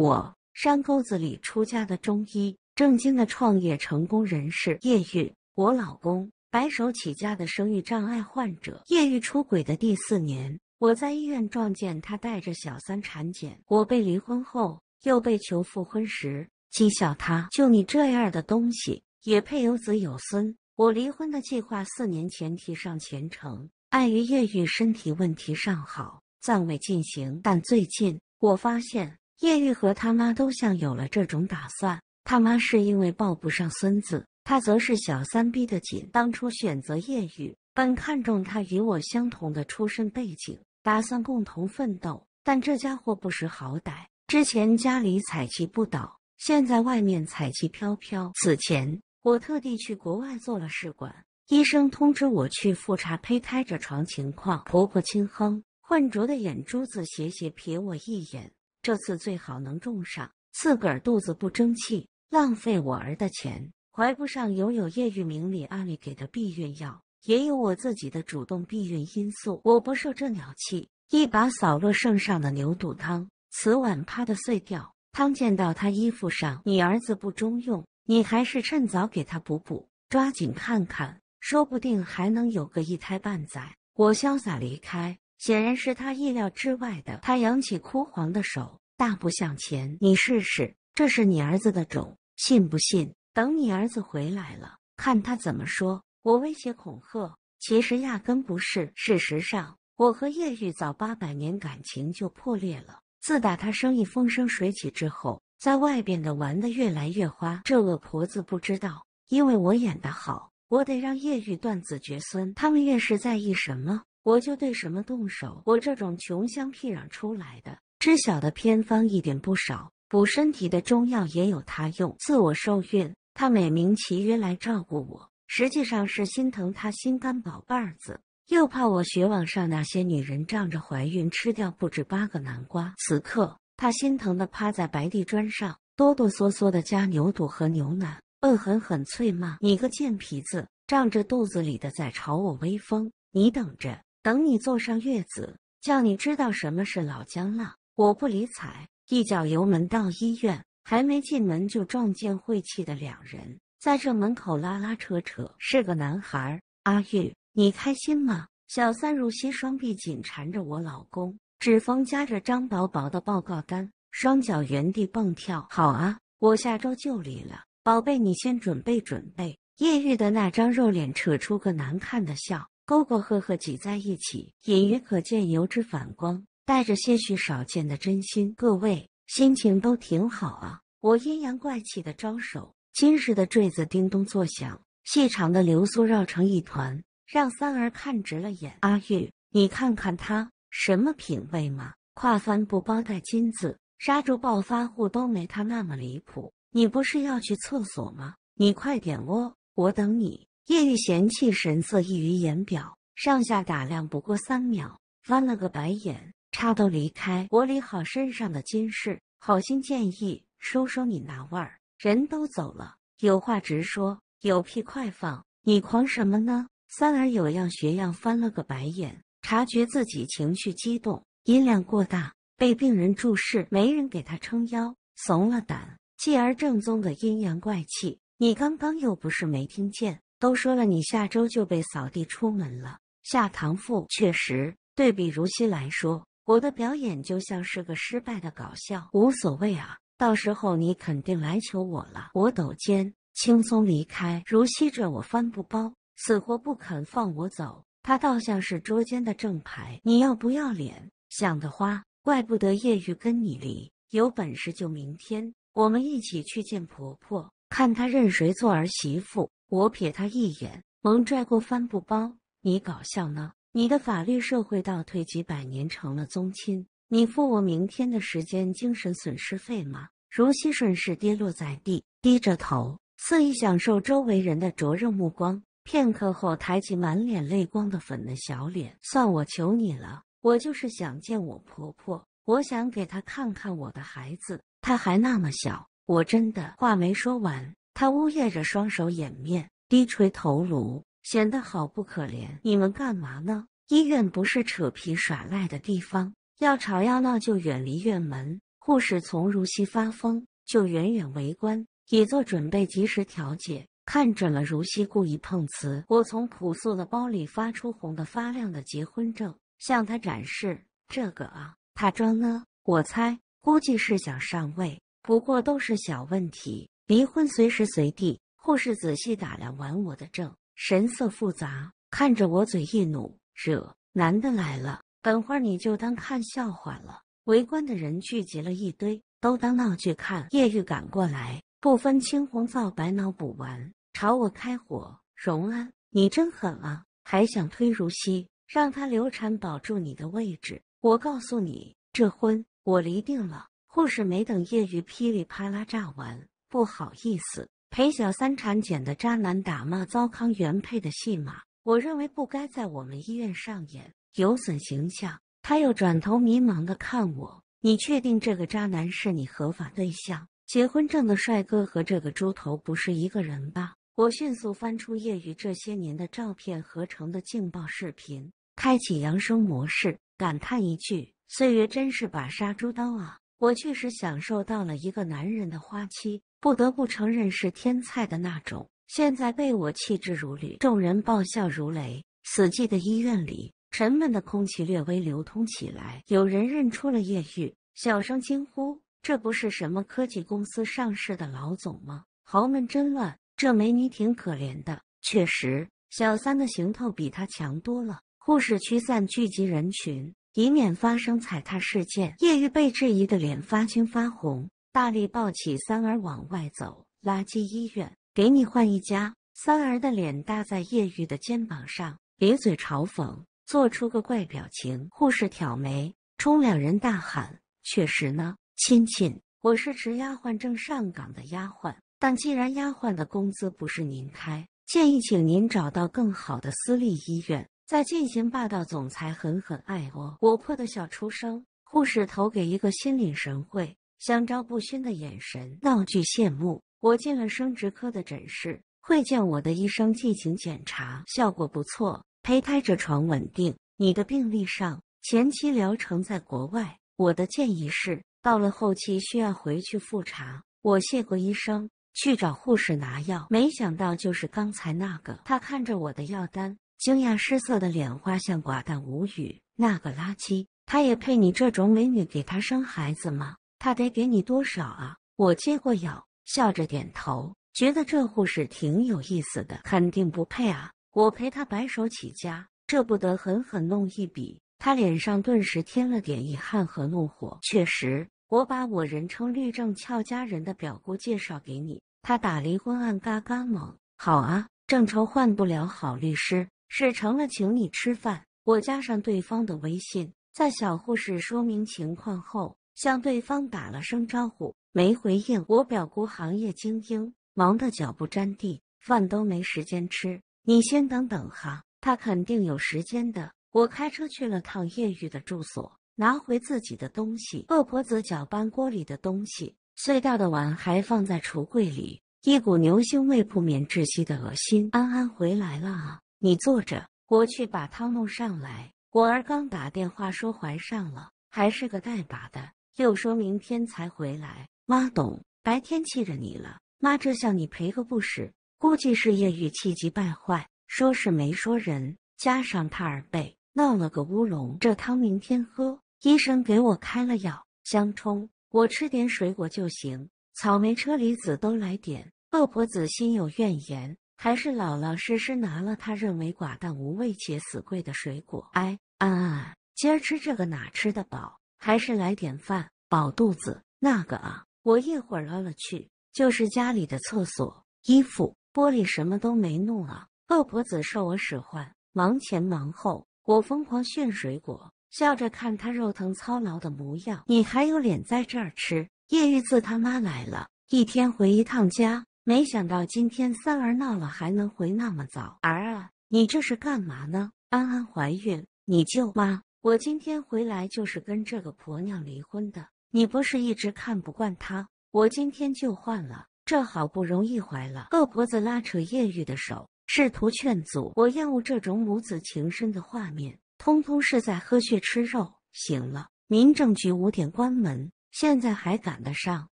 我山沟子里出家的中医，正经的创业成功人士叶玉，我老公白手起家的生育障碍患者叶玉出轨的第四年，我在医院撞见他带着小三产检，我被离婚后又被求复婚时讥笑他，就你这样的东西也配有子有孙。我离婚的计划四年前提上前程，碍于叶玉身体问题尚好，暂未进行，但最近我发现。叶玉和他妈都像有了这种打算。他妈是因为抱不上孙子，他则是小三逼得紧。当初选择叶玉，本看中他与我相同的出身背景，打算共同奋斗。但这家伙不识好歹，之前家里彩旗不倒，现在外面彩旗飘飘。此前我特地去国外做了试管，医生通知我去复查胚胎着床情况。婆婆轻哼，混浊的眼珠子斜斜瞥我一眼。这次最好能种上，自个儿肚子不争气，浪费我儿的钱，怀不上。有有叶玉明里阿里给的避孕药，也有我自己的主动避孕因素。我不受这鸟气，一把扫落剩上的牛肚汤，瓷碗啪的碎掉，汤溅到他衣服上。你儿子不中用，你还是趁早给他补补，抓紧看看，说不定还能有个一胎半崽。我潇洒离开。显然是他意料之外的。他扬起枯黄的手，大步向前：“你试试，这是你儿子的种，信不信？等你儿子回来了，看他怎么说。”我威胁恐吓，其实压根不是。事实上，我和叶玉早八百年感情就破裂了。自打他生意风生水起之后，在外边的玩的越来越花。这恶婆子不知道，因为我演的好，我得让叶玉断子绝孙。他们越是在意什么。我就对什么动手。我这种穷乡僻壤出来的，知晓的偏方一点不少，补身体的中药也有他用。自我受孕，他美名其曰来照顾我，实际上是心疼他心肝宝贝儿子，又怕我学网上那些女人仗着怀孕吃掉不止八个南瓜。此刻他心疼的趴在白地砖上，哆哆嗦嗦的夹牛肚和牛腩，恶狠狠啐骂：“你个贱皮子，仗着肚子里的在朝我威风，你等着！”等你坐上月子，叫你知道什么是老姜辣！我不理睬，一脚油门到医院，还没进门就撞见晦气的两人，在这门口拉拉扯扯。是个男孩，阿玉，你开心吗？小三如昔，双臂紧缠着我老公，指缝夹着张薄薄的报告单，双脚原地蹦跳。好啊，我下周就离了，宝贝，你先准备准备。叶玉的那张肉脸扯出个难看的笑。沟沟壑壑挤在一起，隐约可见油脂反光，带着些许少见的真心。各位心情都挺好啊！我阴阳怪气的招手，金饰的坠子叮咚作响，细长的流苏绕成一团，让三儿看直了眼。阿玉，你看看他，什么品味嘛？跨帆不包带金子，杀猪暴发户都没他那么离谱。你不是要去厕所吗？你快点哦，我等你。叶玉嫌弃神色溢于言表，上下打量不过三秒，翻了个白眼，插兜离开，我理好身上的金饰，好心建议：“收收你那味儿，人都走了，有话直说，有屁快放，你狂什么呢？”三儿有样学样翻了个白眼，察觉自己情绪激动，音量过大，被病人注视，没人给他撑腰，怂了胆，继而正宗的阴阳怪气：“你刚刚又不是没听见。”都说了，你下周就被扫地出门了。夏唐富确实，对比如熙来说，我的表演就像是个失败的搞笑，无所谓啊。到时候你肯定来求我了。我抖肩，轻松离开。如熙拽我帆布包，死活不肯放我走。他倒像是捉奸的正牌。你要不要脸？想得花，怪不得叶玉跟你离。有本事就明天，我们一起去见婆婆。看他认谁做儿媳妇，我瞥他一眼，忙拽过帆布包。你搞笑呢？你的法律社会倒退几百年，成了宗亲。你付我明天的时间精神损失费吗？如熙顺势跌落在地，低着头，肆意享受周围人的灼热目光。片刻后，抬起满脸泪光的粉嫩小脸，算我求你了，我就是想见我婆婆，我想给她看看我的孩子，她还那么小。我真的话没说完，他呜咽着，双手掩面，低垂头颅，显得好不可怜。你们干嘛呢？医院不是扯皮耍赖的地方，要吵要闹就远离院门。护士从如熙发疯，就远远围观，以做准备，及时调解。看准了如熙故意碰瓷，我从朴素的包里发出红的发亮的结婚证，向他展示这个啊，他装呢？我猜，估计是想上位。不过都是小问题，离婚随时随地。护士仔细打量完我的证，神色复杂，看着我，嘴一努，惹男的来了，等会儿你就当看笑话了。围观的人聚集了一堆，都当闹剧看。叶玉赶过来，不分青红皂白，脑补完朝我开火：“荣安，你真狠啊，还想推如熙，让她流产保住你的位置？我告诉你，这婚我离定了。”护士没等业余噼里啪啦炸完，不好意思，陪小三产检的渣男打骂糟糠原配的戏码，我认为不该在我们医院上演，有损形象。他又转头迷茫的看我：“你确定这个渣男是你合法对象？结婚证的帅哥和这个猪头不是一个人吧？”我迅速翻出业余这些年的照片合成的劲爆视频，开启扬声模式，感叹一句：“岁月真是把杀猪刀啊！”我确实享受到了一个男人的花期，不得不承认是天菜的那种。现在被我弃之如履，众人爆笑如雷。死寂的医院里，沉闷的空气略微流通起来。有人认出了叶玉，小声惊呼：“这不是什么科技公司上市的老总吗？”豪门真乱，这美女挺可怜的。确实，小三的行头比她强多了。护士驱散聚集人群。以免发生踩踏事件，叶玉被质疑的脸发青发红，大力抱起三儿往外走。垃圾医院，给你换一家。三儿的脸搭在叶玉的肩膀上，咧嘴嘲讽，做出个怪表情。护士挑眉，冲两人大喊：“确实呢，亲亲，我是持丫鬟正上岗的丫鬟，但既然丫鬟的工资不是您开，建议请您找到更好的私立医院。”在进行霸道总裁狠狠爱我，我破的小出生护士投给一个心领神会、相招不宣的眼神。闹剧谢幕，我进了生殖科的诊室，会见我的医生进行检查，效果不错，胚胎着床稳定。你的病历上前期疗程在国外，我的建议是到了后期需要回去复查。我谢过医生，去找护士拿药，没想到就是刚才那个。他看着我的药单。惊讶失色的脸花像寡淡无语。那个垃圾，他也配你这种美女给他生孩子吗？他得给你多少啊？我接过药，笑着点头，觉得这护士挺有意思的。肯定不配啊！我陪他白手起家，这不得狠狠弄一笔？他脸上顿时添了点遗憾和怒火。确实，我把我人称律政俏佳人的表姑介绍给你。他打离婚案嘎嘎猛。好啊，正愁换不了好律师。是成了，请你吃饭。我加上对方的微信，在小护士说明情况后，向对方打了声招呼，没回应。我表姑行业精英，忙得脚不沾地，饭都没时间吃。你先等等哈，她肯定有时间的。我开车去了趟叶玉的住所，拿回自己的东西。恶婆子搅拌锅里的东西，碎掉的碗还放在橱柜里，一股牛腥味，不免窒息的恶心。安安回来了啊！你坐着，我去把汤弄上来。我儿刚打电话说怀上了，还是个带把的，又说明天才回来。妈懂，白天气着你了，妈这向你赔个不是。估计是夜雨气急败坏，说是没说人，加上他耳背，闹了个乌龙。这汤明天喝，医生给我开了药，香冲，我吃点水果就行，草莓、车厘子都来点。恶婆子心有怨言。还是老老实实拿了他认为寡淡无味且死贵的水果。哎啊，今儿吃这个哪吃得饱？还是来点饭，饱肚子。那个啊，我一会儿了了去。就是家里的厕所、衣服、玻璃什么都没弄啊。恶婆子受我使唤，忙前忙后。我疯狂炫水果，笑着看他肉疼操劳的模样。你还有脸在这儿吃？叶玉自他妈来了，一天回一趟家。没想到今天三儿闹了还能回那么早儿啊！你这是干嘛呢？安安怀孕，你舅妈，我今天回来就是跟这个婆娘离婚的。你不是一直看不惯她，我今天就换了。这好不容易怀了，恶婆子拉扯叶玉的手，试图劝阻。我厌恶这种母子情深的画面，通通是在喝血吃肉。行了，民政局五点关门，现在还赶得上。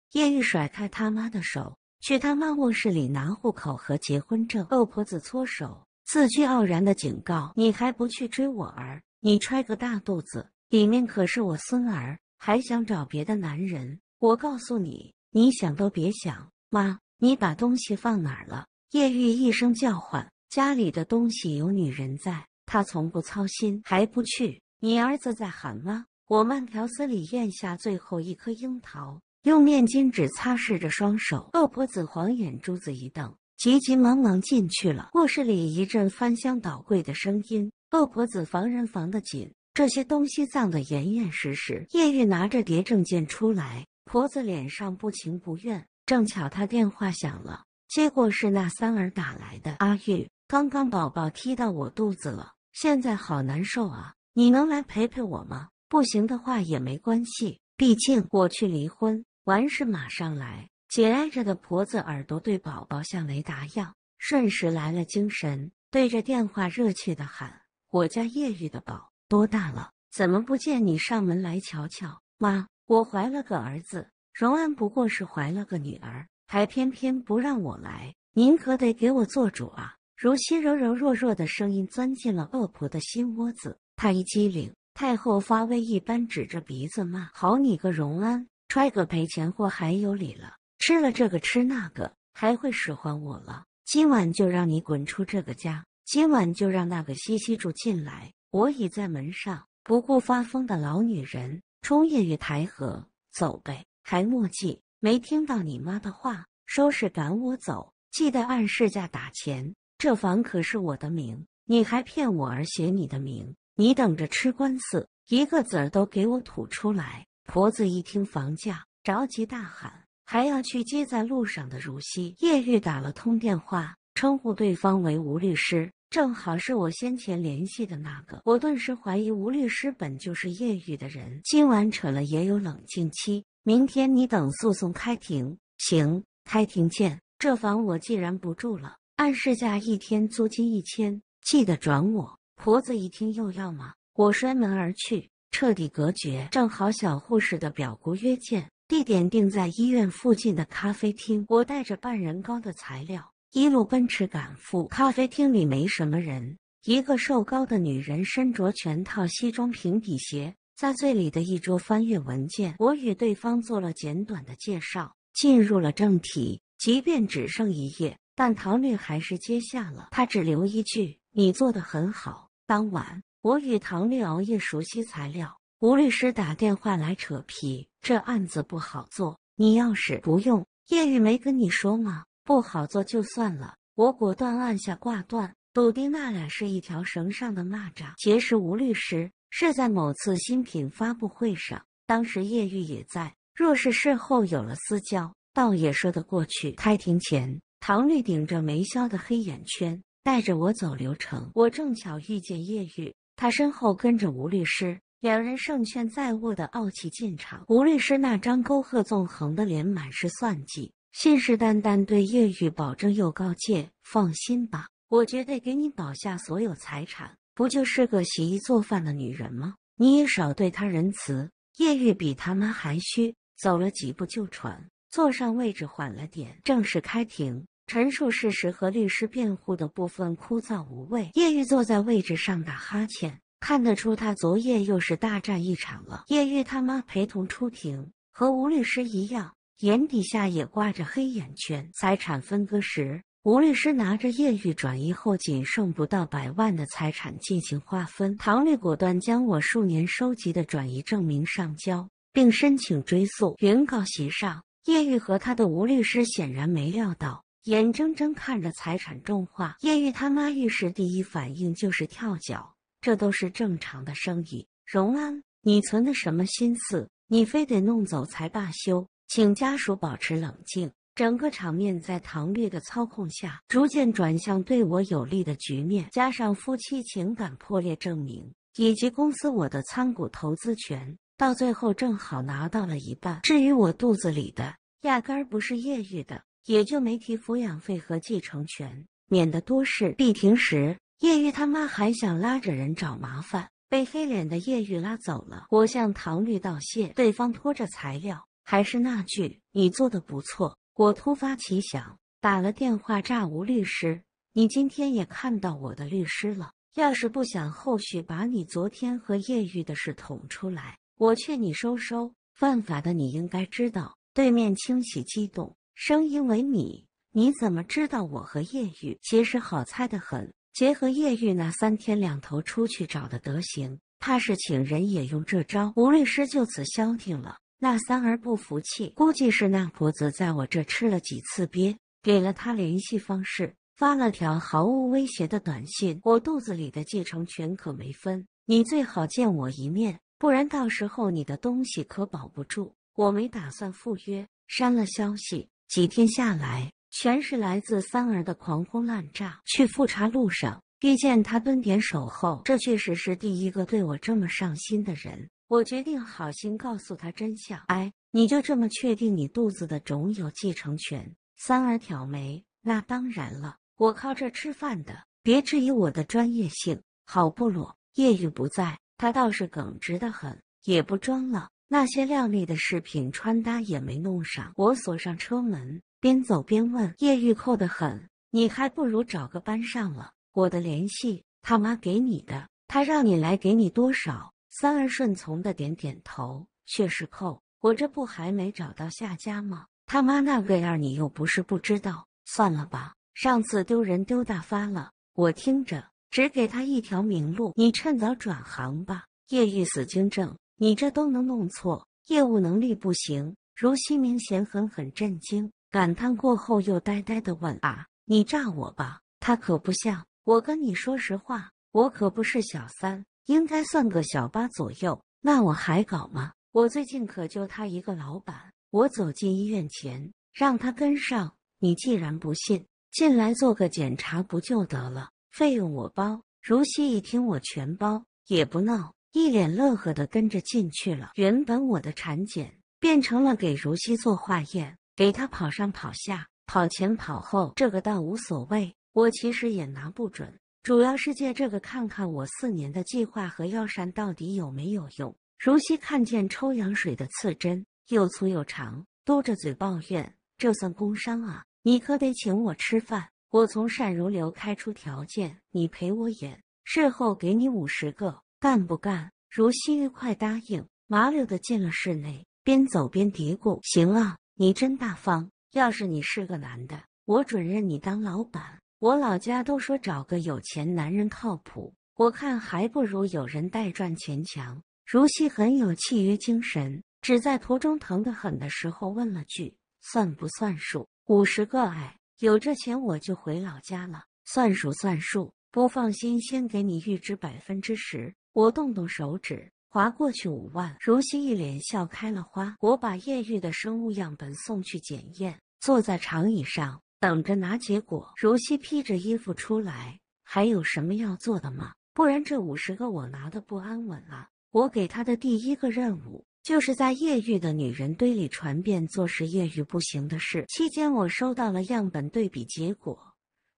叶玉甩开他妈的手。去他妈卧室里拿户口和结婚证！恶婆子搓手，自居傲然的警告：“你还不去追我儿？你揣个大肚子，里面可是我孙儿，还想找别的男人？我告诉你，你想都别想！”妈，你把东西放哪儿了？叶玉一声叫唤：“家里的东西有女人在，她从不操心。”还不去？你儿子在喊吗？我慢条斯理咽下最后一颗樱桃。用面巾纸擦拭着双手，恶婆子黄眼珠子一瞪，急急忙忙进去了。卧室里一阵翻箱倒柜的声音。恶婆子防人防得紧，这些东西藏得严严实实。叶玉拿着叠证件出来，婆子脸上不情不愿。正巧她电话响了，接过是那三儿打来的。阿玉，刚刚宝宝踢到我肚子了，现在好难受啊！你能来陪陪我吗？不行的话也没关系，毕竟我去离婚。完事马上来！紧挨着的婆子耳朵对宝宝像雷达一样，瞬时来了精神，对着电话热切的喊：“我家叶玉的宝多大了？怎么不见你上门来瞧瞧？”妈，我怀了个儿子，荣安不过是怀了个女儿，还偏偏不让我来，您可得给我做主啊！如熙柔柔弱弱的声音钻进了恶婆的心窝子，她一机灵，太后发威一般指着鼻子骂：“好你个荣安！”揣个赔钱货还有理了，吃了这个吃那个还会使唤我了。今晚就让你滚出这个家，今晚就让那个西西住进来。我倚在门上，不顾发疯的老女人，冲夜雨台河走呗，还墨迹，没听到你妈的话？收拾赶我走，记得按市价打钱。这房可是我的名，你还骗我儿写你的名，你等着吃官司，一个子儿都给我吐出来。婆子一听房价，着急大喊：“还要去接在路上的如溪。叶玉打了通电话，称呼对方为吴律师，正好是我先前联系的那个。我顿时怀疑吴律师本就是叶玉的人。今晚扯了也有冷静期，明天你等诉讼开庭。行，开庭见。这房我既然不住了，按市价一天租金一千，记得转我。婆子一听又要吗？我摔门而去。彻底隔绝。正好小护士的表姑约见，地点定在医院附近的咖啡厅。我带着半人高的材料，一路奔驰赶赴。咖啡厅里没什么人，一个瘦高的女人身着全套西装、平底鞋，在最里的一桌翻阅文件。我与对方做了简短的介绍，进入了正题。即便只剩一页，但唐律还是接下了。他只留一句：“你做的很好。”当晚。我与唐律熬夜熟悉材料，吴律师打电话来扯皮，这案子不好做。你要是不用叶玉没跟你说吗？不好做就算了，我果断按下挂断，笃定那俩是一条绳上的蚂蚱。结识吴律师是在某次新品发布会上，当时叶玉也在。若是事后有了私交，倒也说得过去。开庭前，唐律顶着没消的黑眼圈，带着我走流程。我正巧遇见叶玉。他身后跟着吴律师，两人胜券在握的傲气进场。吴律师那张沟壑纵横的脸满是算计，信誓旦旦对叶玉保证又告诫：“放心吧，我绝对给你保下所有财产。”不就是个洗衣做饭的女人吗？你也少对她仁慈。叶玉比他妈还虚，走了几步就喘，坐上位置缓了点，正式开庭。陈述事实和律师辩护的部分枯燥无味。叶玉坐在位置上打哈欠，看得出他昨夜又是大战一场了。叶玉他妈陪同出庭，和吴律师一样，眼底下也挂着黑眼圈。财产分割时，吴律师拿着叶玉转移后仅剩不到百万的财产进行划分。唐律果断将我数年收集的转移证明上交，并申请追诉。原告席上，叶玉和他的吴律师显然没料到。眼睁睁看着财产重化。叶玉他妈遇事第一反应就是跳脚，这都是正常的生意。荣安，你存的什么心思？你非得弄走才罢休？请家属保持冷静。整个场面在唐律的操控下，逐渐转向对我有利的局面。加上夫妻情感破裂证明，以及公司我的参股投资权，到最后正好拿到了一半。至于我肚子里的，压根儿不是叶玉的。也就没提抚养费和继承权，免得多事。闭庭时，叶玉他妈还想拉着人找麻烦，被黑脸的叶玉拉走了。我向唐律道谢，对方拖着材料，还是那句：“你做的不错。”我突发奇想，打了电话诈吴律师：“你今天也看到我的律师了，要是不想后续把你昨天和叶玉的事捅出来，我劝你收收，犯法的你应该知道。”对面情绪激动。声音为你，你怎么知道我和叶玉？其实好猜的很，结合叶玉那三天两头出去找的德行，怕是请人也用这招。吴律师就此消停了。那三儿不服气，估计是那婆子在我这吃了几次鳖，给了他联系方式，发了条毫无威胁的短信。我肚子里的继承权可没分，你最好见我一面，不然到时候你的东西可保不住。我没打算赴约，删了消息。几天下来，全是来自三儿的狂轰滥炸。去复查路上遇见他蹲点守候，这确实是第一个对我这么上心的人。我决定好心告诉他真相。哎，你就这么确定你肚子的种有继承权？三儿挑眉，那当然了，我靠这吃饭的，别质疑我的专业性。好不裸，夜雨不在，他倒是耿直的很，也不装了。那些靓丽的饰品、穿搭也没弄上。我锁上车门，边走边问：“叶玉扣的很，你还不如找个班上了。我的联系，他妈给你的，他让你来，给你多少？”三儿顺从的点点头，确实扣。我这不还没找到下家吗？他妈那个样，你又不是不知道。算了吧，上次丢人丢大发了。我听着，只给他一条明路，你趁早转行吧。夜玉死精症。你这都能弄错，业务能力不行。如熙明显很很震惊，感叹过后又呆呆地问：“啊，你诈我吧？他可不像。我跟你说实话，我可不是小三，应该算个小八左右。那我还搞吗？我最近可就他一个老板。我走进医院前，让他跟上。你既然不信，进来做个检查不就得了？费用我包。如熙一听我全包，也不闹。”一脸乐呵的跟着进去了。原本我的产检变成了给如熙做化验，给她跑上跑下、跑前跑后，这个倒无所谓。我其实也拿不准，主要是借这个看看我四年的计划和药膳到底有没有用。如熙看见抽羊水的刺针又粗又长，嘟着嘴抱怨：“这算工伤啊！你可得请我吃饭。”我从善如流开出条件：“你陪我演，事后给你五十个。”干不干？如熙愉快答应，麻溜的进了室内，边走边嘀咕：“行啊，你真大方。要是你是个男的，我准认你当老板。我老家都说找个有钱男人靠谱，我看还不如有人带赚钱强。”如熙很有契约精神，只在途中疼得很的时候问了句：“算不算数？五十个？哎，有这钱我就回老家了。算数算数，不放心，先给你预支百分之十。”我动动手指划过去五万，如熙一脸笑开了花。我把叶玉的生物样本送去检验，坐在长椅上等着拿结果。如熙披着衣服出来，还有什么要做的吗？不然这五十个我拿的不安稳啊！我给他的第一个任务，就是在叶玉的女人堆里传遍做是叶玉不行的事。期间我收到了样本对比结果。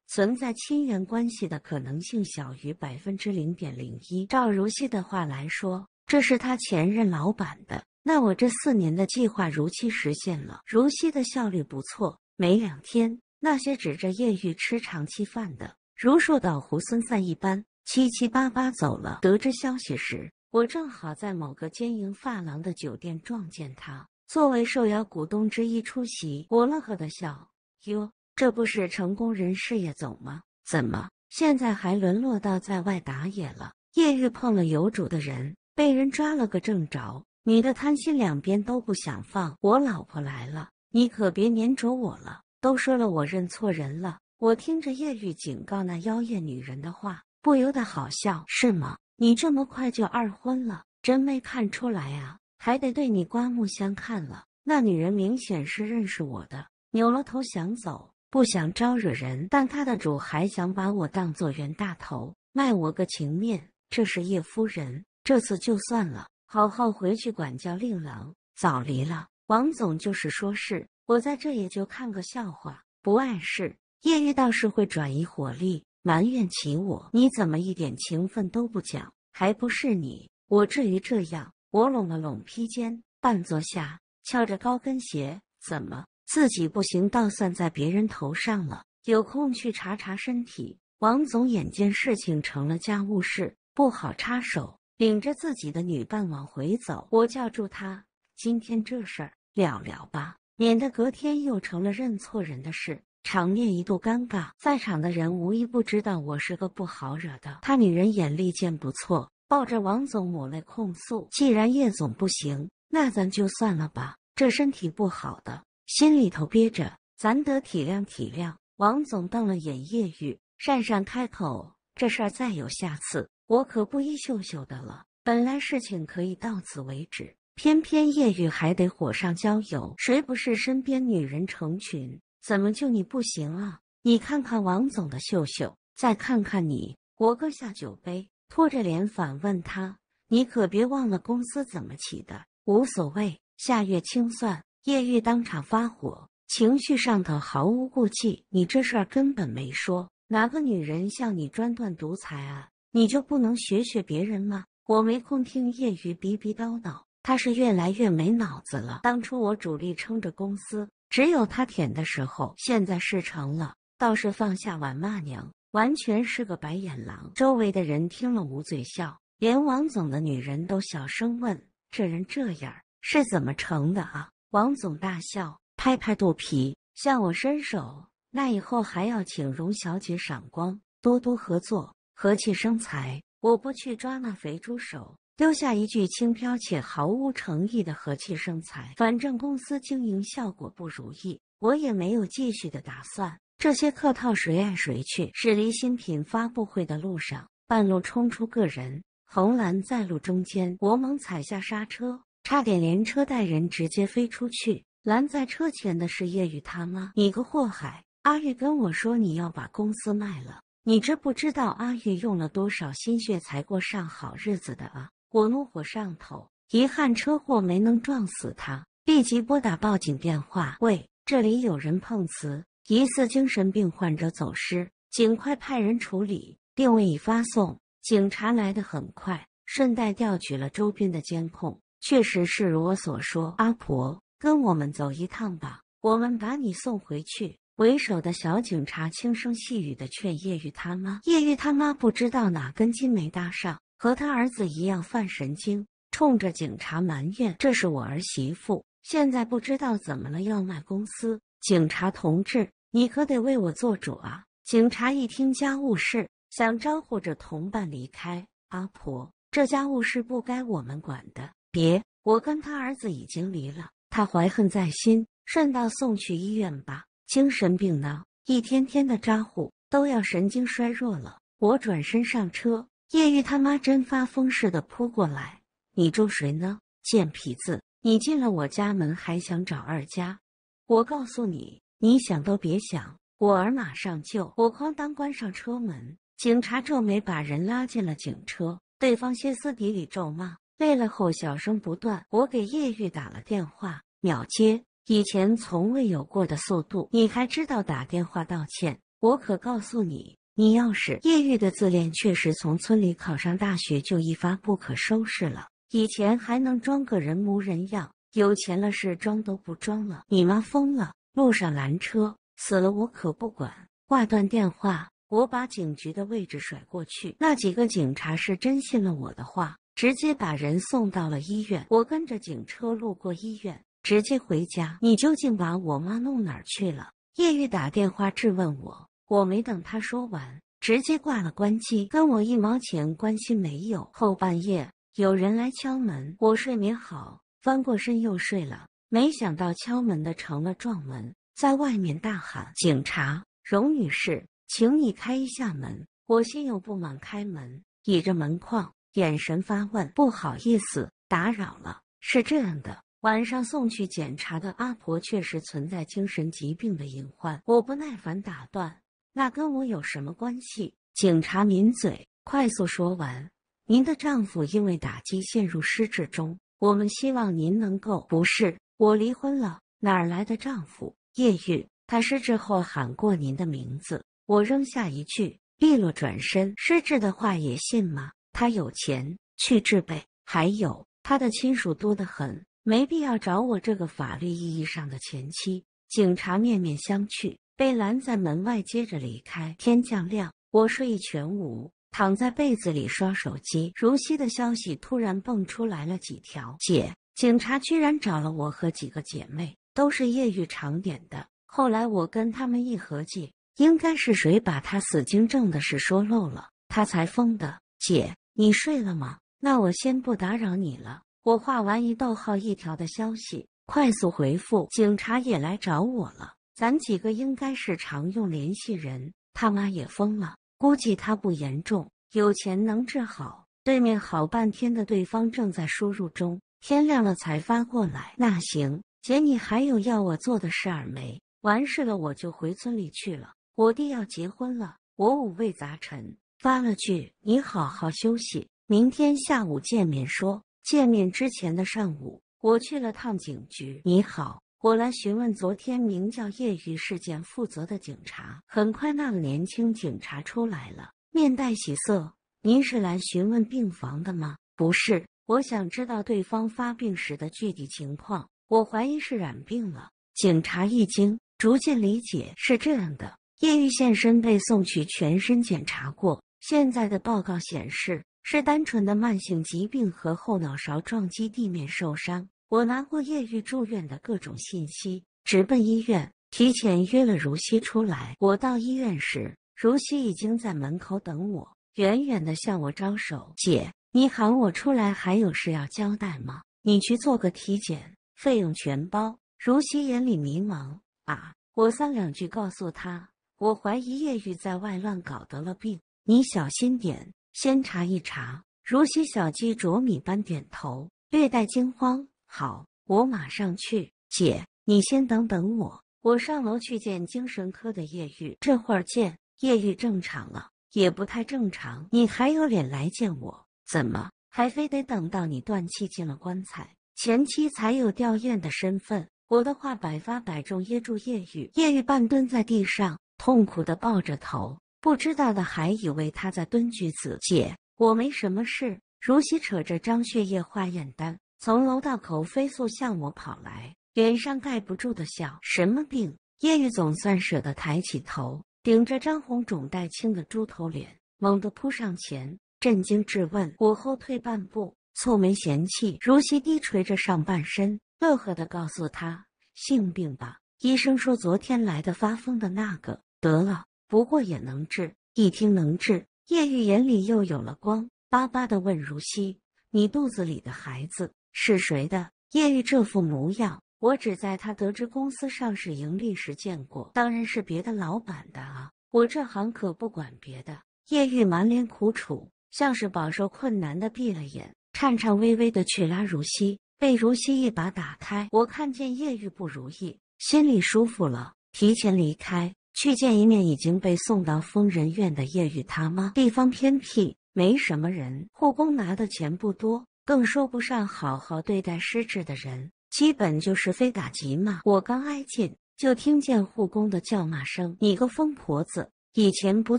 存在亲缘关系的可能性小于百分之零点零一。照如熙的话来说，这是他前任老板的。那我这四年的计划如期实现了。如熙的效率不错，没两天，那些指着艳遇吃长期饭的，如受到猢狲散一般，七七八八走了。得知消息时，我正好在某个兼营发廊的酒店撞见他。作为受邀股东之一出席，我乐呵的笑，哟。这不是成功人士也总吗？怎么现在还沦落到在外打野了？叶玉碰了有主的人，被人抓了个正着。你的贪心两边都不想放。我老婆来了，你可别粘着我了。都说了我认错人了。我听着叶玉警告那妖艳女人的话，不由得好笑。是吗？你这么快就二婚了，真没看出来啊！还得对你刮目相看了。那女人明显是认识我的，扭了头想走。不想招惹人，但他的主还想把我当做冤大头，卖我个情面。这是叶夫人，这次就算了，好好回去管教令郎。早离了王总，就是说事。我在这也就看个笑话，不碍事。叶玉倒是会转移火力，埋怨起我：“你怎么一点情分都不讲？还不是你？我至于这样？”我拢了拢披肩，半坐下，翘着高跟鞋，怎么？自己不行，倒算在别人头上了。有空去查查身体。王总眼见事情成了家务事，不好插手，领着自己的女伴往回走。我叫住他：“今天这事儿了了吧，免得隔天又成了认错人的事。”场面一度尴尬，在场的人无一不知道我是个不好惹的。他女人眼力见不错，抱着王总抹泪控诉：“既然叶总不行，那咱就算了吧。这身体不好的。”心里头憋着，咱得体谅体谅。王总瞪了眼叶雨，讪讪开口：“这事儿再有下次，我可不依秀秀的了。”本来事情可以到此为止，偏偏叶雨还得火上浇油。谁不是身边女人成群？怎么就你不行啊？你看看王总的秀秀，再看看你，我搁下酒杯，拖着脸反问他：“你可别忘了公司怎么起的。”无所谓，下月清算。叶玉当场发火，情绪上头毫无顾忌。你这事儿根本没说，哪个女人像你专断独裁啊？你就不能学学别人吗？我没空听叶玉逼逼叨叨，他是越来越没脑子了。当初我主力撑着公司，只有他舔的时候。现在事成了，倒是放下碗骂娘，完全是个白眼狼。周围的人听了捂嘴笑，连王总的女人都小声问：“这人这样是怎么成的啊？”王总大笑，拍拍肚皮，向我伸手。那以后还要请荣小姐赏光，多多合作。和气生财。我不去抓那肥猪手，丢下一句轻飘且毫无诚意的“和气生财”。反正公司经营效果不如意，我也没有继续的打算。这些客套谁爱谁去。驶离新品发布会的路上，半路冲出个人，红蓝在路中间，我猛踩下刹车。差点连车带人直接飞出去！拦在车前的是叶宇他妈，你个祸害！阿玉跟我说你要把公司卖了，你知不知道阿玉用了多少心血才过上好日子的啊？我怒火上头，遗憾车祸没能撞死他，立即拨打报警电话。喂，这里有人碰瓷，疑似精神病患者走失，尽快派人处理，定位已发送。警察来的很快，顺带调取了周边的监控。确实是如我所说，阿婆，跟我们走一趟吧，我们把你送回去。为首的小警察轻声细语的劝叶玉他妈，叶玉他妈不知道哪根筋没搭上，和他儿子一样犯神经，冲着警察埋怨：“这是我儿媳妇，现在不知道怎么了，要卖公司。警察同志，你可得为我做主啊！”警察一听家务事，想招呼着同伴离开。阿婆，这家务事不该我们管的。别，我跟他儿子已经离了，他怀恨在心，顺道送去医院吧。精神病呢，一天天的咋呼，都要神经衰弱了。我转身上车，叶玉他妈真发疯似的扑过来，你咒谁呢？贱皮子，你进了我家门还想找二家？我告诉你，你想都别想，我儿马上就……我哐当关上车门，警察皱眉把人拉进了警车，对方歇斯底里咒骂。为了后，小声不断。我给叶玉打了电话，秒接，以前从未有过的速度。你还知道打电话道歉？我可告诉你，你要是……叶玉的自恋确实从村里考上大学就一发不可收拾了。以前还能装个人模人样，有钱了是装都不装了。你妈疯了？路上拦车死了，我可不管。挂断电话，我把警局的位置甩过去。那几个警察是真信了我的话。直接把人送到了医院。我跟着警车路过医院，直接回家。你究竟把我妈弄哪儿去了？叶玉打电话质问我，我没等他说完，直接挂了关机。跟我一毛钱关系没有。后半夜有人来敲门，我睡眠好，翻过身又睡了。没想到敲门的成了撞门，在外面大喊：“警察，荣女士，请你开一下门。”我心有不满，开门倚着门框。眼神发问，不好意思，打扰了。是这样的，晚上送去检查的阿婆确实存在精神疾病的隐患。我不耐烦打断，那跟我有什么关系？警察抿嘴，快速说完：“您的丈夫因为打击陷入失智中，我们希望您能够……”不是，我离婚了，哪儿来的丈夫？叶玉，他失智后喊过您的名字。我扔下一句，利落转身。失智的话也信吗？他有钱去置备，还有他的亲属多得很，没必要找我这个法律意义上的前妻。警察面面相觑，被拦在门外，接着离开。天将亮，我睡意全无，躺在被子里刷手机。如熙的消息突然蹦出来了几条：姐，警察居然找了我和几个姐妹，都是业余长点的。后来我跟他们一合计，应该是谁把他死精症的事说漏了，他才疯的。姐。你睡了吗？那我先不打扰你了。我画完一逗号一条的消息，快速回复。警察也来找我了，咱几个应该是常用联系人。他妈也疯了，估计他不严重，有钱能治好。对面好半天的，对方正在输入中，天亮了才发过来。那行，姐，你还有要我做的事儿没？完事了我就回村里去了。我弟要结婚了，我五味杂陈。发了句“你好好休息，明天下午见面。”说见面之前的上午，我去了趟警局。你好，我来询问昨天名叫叶玉事件负责的警察。很快，那个年轻警察出来了，面带喜色：“您是来询问病房的吗？”“不是，我想知道对方发病时的具体情况。我怀疑是染病了。”警察一惊，逐渐理解是这样的：叶玉现身被送去全身检查过。现在的报告显示是单纯的慢性疾病和后脑勺撞击地面受伤。我拿过叶玉住院的各种信息，直奔医院，提前约了如熙出来。我到医院时，如熙已经在门口等我，远远的向我招手：“姐，你喊我出来还有事要交代吗？你去做个体检，费用全包。”如熙眼里迷茫。啊，我三两句告诉他，我怀疑叶玉在外乱搞得了病。你小心点，先查一查。如洗小鸡啄米般点头，略带惊慌。好，我马上去。姐，你先等等我，我上楼去见精神科的叶玉，这会儿见。叶玉正常了，也不太正常。你还有脸来见我？怎么还非得等到你断气进了棺材，前妻才有吊唁的身份？我的话百发百中，噎住叶玉。叶玉半蹲在地上，痛苦的抱着头。不知道的还以为他在蹲局子。姐，我没什么事。如熙扯着张血液化验单，从楼道口飞速向我跑来，脸上盖不住的笑。什么病？叶玉总算舍得抬起头，顶着张红肿带青的猪头脸，猛地扑上前，震惊质问。我后退半步，蹙眉嫌弃。如熙低垂着上半身，乐呵地告诉他：“性病吧，医生说昨天来的发疯的那个得了。”不过也能治，一听能治，叶玉眼里又有了光，巴巴的问如溪：“你肚子里的孩子是谁的？”叶玉这副模样，我只在他得知公司上市盈利时见过，当然是别的老板的啊！我这行可不管别的。叶玉满脸苦楚，像是饱受困难的，闭了眼，颤颤巍巍的去拉如溪，被如溪一把打开。我看见叶玉不如意，心里舒服了，提前离开。去见一面已经被送到疯人院的叶雨他妈。地方偏僻，没什么人。护工拿的钱不多，更说不上好好对待失智的人，基本就是非打即骂。我刚挨近，就听见护工的叫骂声：“你个疯婆子！以前不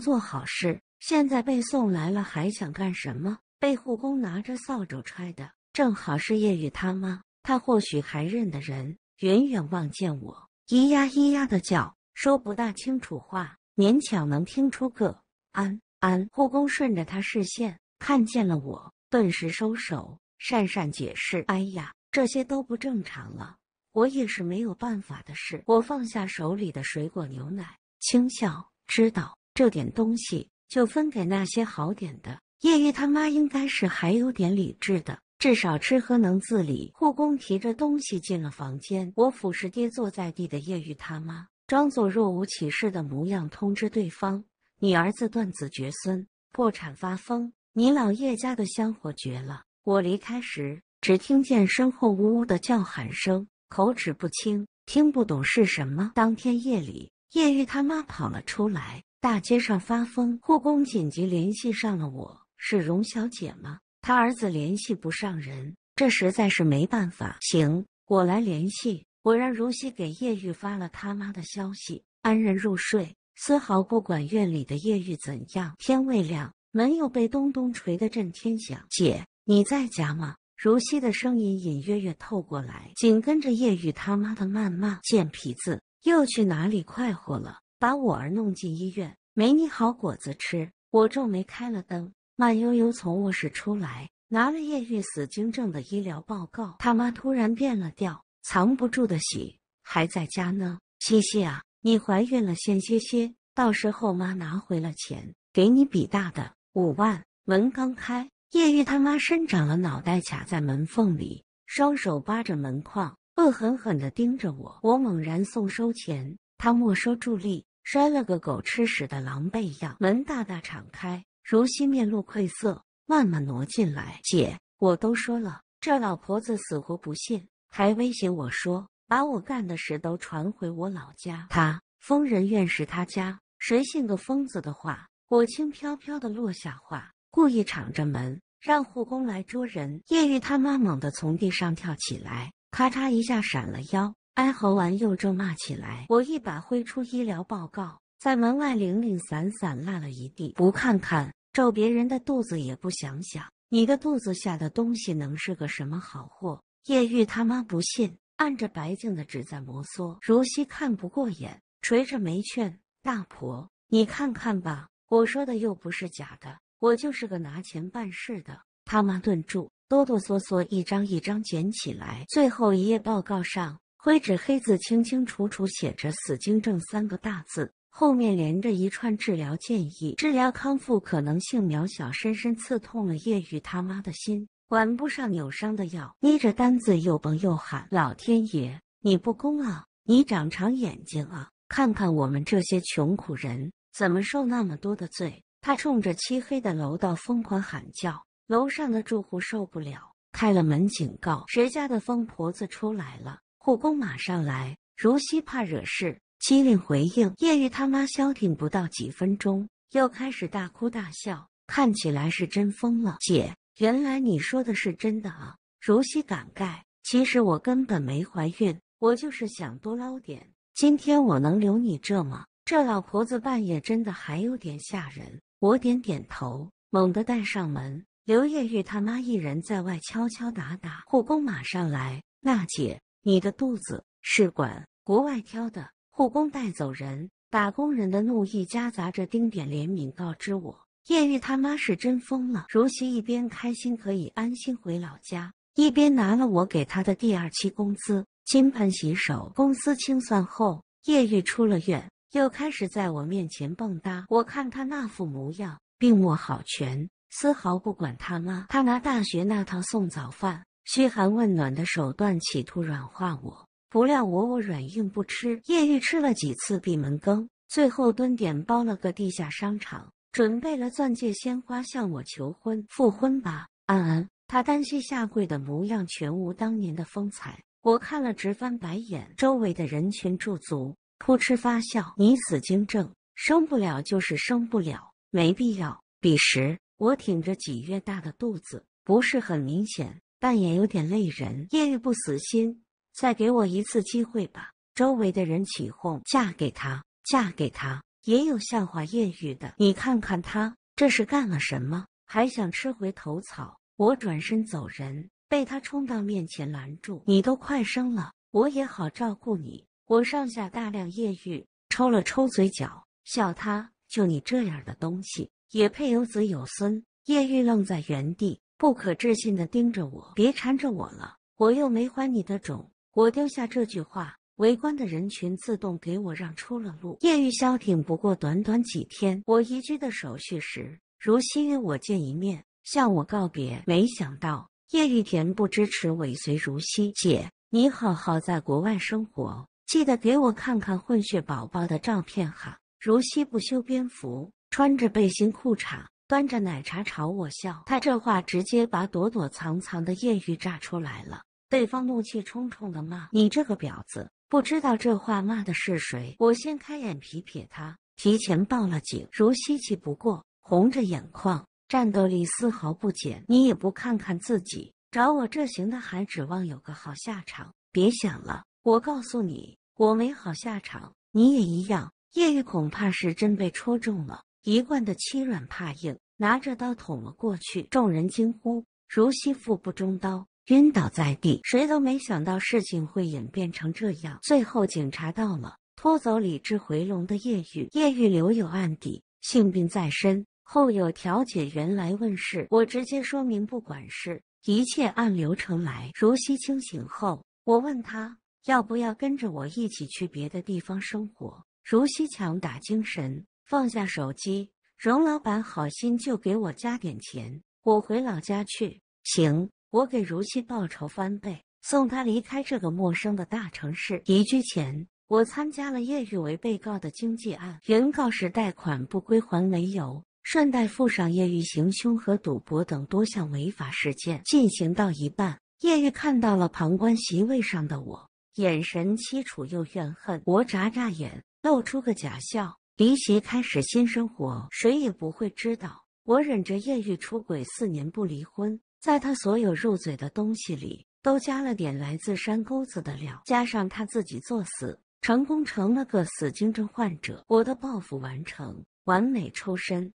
做好事，现在被送来了，还想干什么？”被护工拿着扫帚踹的，正好是叶雨他妈。他或许还认得人，远远望见我，咿呀咿呀的叫。说不大清楚话，勉强能听出个安安。护工顺着他视线看见了我，顿时收手，讪讪解释：“哎呀，这些都不正常了，我也是没有办法的事。”我放下手里的水果牛奶，轻笑：“知道，这点东西就分给那些好点的。”叶玉他妈应该是还有点理智的，至少吃喝能自理。护工提着东西进了房间，我俯视跌坐在地的叶玉他妈。装作若无其事的模样，通知对方：“你儿子断子绝孙，破产发疯，你老叶家的香火绝了。”我离开时，只听见身后呜呜的叫喊声，口齿不清，听不懂是什么。当天夜里，叶玉他妈跑了出来，大街上发疯。护工紧急联系上了我：“是荣小姐吗？她儿子联系不上人，这实在是没办法。”行，我来联系。我让如熙给叶玉发了他妈的消息，安然入睡，丝毫不管院里的叶玉怎样。天未亮，门又被咚咚捶得震天响。姐，你在家吗？如熙的声音隐约约透过来，紧跟着叶玉他妈的谩骂：“贱皮子，又去哪里快活了？把我儿弄进医院，没你好果子吃。”我皱眉开了灯，慢悠悠从卧室出来，拿了叶玉死精症的医疗报告。他妈突然变了调。藏不住的喜还在家呢，西西啊，你怀孕了，先歇歇，到时候妈拿回了钱，给你比大的五万。门刚开，叶玉他妈伸长了脑袋卡在门缝里，双手扒着门框，恶狠狠的盯着我。我猛然送收钱，他没收助力，摔了个狗吃屎的狼狈样。门大大敞开，如熙面露愧色，慢慢挪进来。姐，我都说了，这老婆子死活不信。还威胁我说：“把我干的事都传回我老家。”他疯人院是他家，谁信个疯子的话？我轻飘飘的落下话，故意敞着门，让护工来捉人。叶玉他妈猛地从地上跳起来，咔嚓一下闪了腰，哀嚎完又咒骂起来。我一把挥出医疗报告，在门外零零散散落了一地。不看看，咒别人的肚子，也不想想你的肚子下的东西能是个什么好货。叶玉他妈不信，按着白净的纸在摩挲。如熙看不过眼，垂着眉劝大婆：“你看看吧，我说的又不是假的，我就是个拿钱办事的。”他妈顿住，哆哆嗦嗦一张一张捡起来。最后一页报告上，灰纸黑字清清楚楚写着“死精症”三个大字，后面连着一串治疗建议，治疗康复可能性渺小，深深刺痛了叶玉他妈的心。管不上扭伤的药，捏着单子又蹦又喊：“老天爷，你不公啊！你长长眼睛啊，看看我们这些穷苦人怎么受那么多的罪！”他冲着漆黑的楼道疯狂喊叫，楼上的住户受不了，开了门警告：“谁家的疯婆子出来了？护工马上来！”如熙怕惹事，机灵回应：“叶玉他妈，消停不到几分钟，又开始大哭大笑，看起来是真疯了。”姐。原来你说的是真的啊！如溪感慨，其实我根本没怀孕，我就是想多捞点。今天我能留你这吗？这老婆子半夜真的还有点吓人。我点点头，猛地带上门。刘艳玉他妈一人在外敲敲打打，护工马上来。娜姐，你的肚子试管，国外挑的。护工带走人，打工人的怒意夹杂着丁点怜悯，告知我。叶玉他妈是真疯了。如熙一边开心可以安心回老家，一边拿了我给他的第二期工资，金盆洗手。公司清算后，叶玉出了院，又开始在我面前蹦哒。我看他那副模样，病没好全，丝毫不管他妈。他拿大学那套送早饭、嘘寒问暖的手段，企图软化我。不料我我软硬不吃。叶玉吃了几次闭门羹，最后蹲点包了个地下商场。准备了钻戒、鲜花，向我求婚，复婚吧，安安。他单膝下跪的模样全无当年的风采，我看了直翻白眼。周围的人群驻足，扑哧发笑，你死精症，生不了就是生不了，没必要。彼时我挺着几月大的肚子，不是很明显，但也有点累人。叶玉不死心，再给我一次机会吧。周围的人起哄，嫁给他，嫁给他。也有笑话叶玉的，你看看他这是干了什么？还想吃回头草？我转身走人，被他冲到面前拦住。你都快生了，我也好照顾你。我上下打量叶玉，抽了抽嘴角，笑他：就你这样的东西，也配有子有孙？叶玉愣在原地，不可置信的盯着我。别缠着我了，我又没怀你的种。我丢下这句话。围观的人群自动给我让出了路。叶玉消停不过短短几天，我移居的手续时，如熙约我见一面，向我告别。没想到叶玉田不支持尾随如熙姐，你好好在国外生活，记得给我看看混血宝宝的照片哈。如熙不修边幅，穿着背心裤衩，端着奶茶朝我笑。他这话直接把躲躲藏藏的叶玉炸出来了。对方怒气冲冲的骂：“你这个婊子！”不知道这话骂的是谁，我掀开眼皮瞥他，提前报了警。如熙气不过，红着眼眶，战斗力丝毫不减。你也不看看自己，找我这型的还指望有个好下场？别想了，我告诉你，我没好下场，你也一样。叶玉恐怕是真被戳中了，一贯的欺软怕硬，拿着刀捅了过去。众人惊呼，如熙腹部中刀。晕倒在地，谁都没想到事情会演变成这样。最后警察到了，拖走理智回笼的叶玉。叶玉留有案底，性病在身，后有调解员来问事。我直接说明不管事，一切按流程来。如熙清醒后，我问他要不要跟着我一起去别的地方生活。如熙强打精神，放下手机。荣老板好心就给我加点钱，我回老家去。行。我给如熙报酬翻倍，送他离开这个陌生的大城市。移居前，我参加了叶玉为被告的经济案，原告是贷款不归还为由，顺带附上叶玉行凶和赌博等多项违法事件。进行到一半，叶玉看到了旁观席位上的我，眼神凄楚又怨恨。我眨眨眼，露出个假笑，离席开始新生活，谁也不会知道。我忍着叶玉出轨四年不离婚。在他所有入嘴的东西里，都加了点来自山沟子的料，加上他自己作死，成功成了个死精症患者。我的报复完成，完美抽身。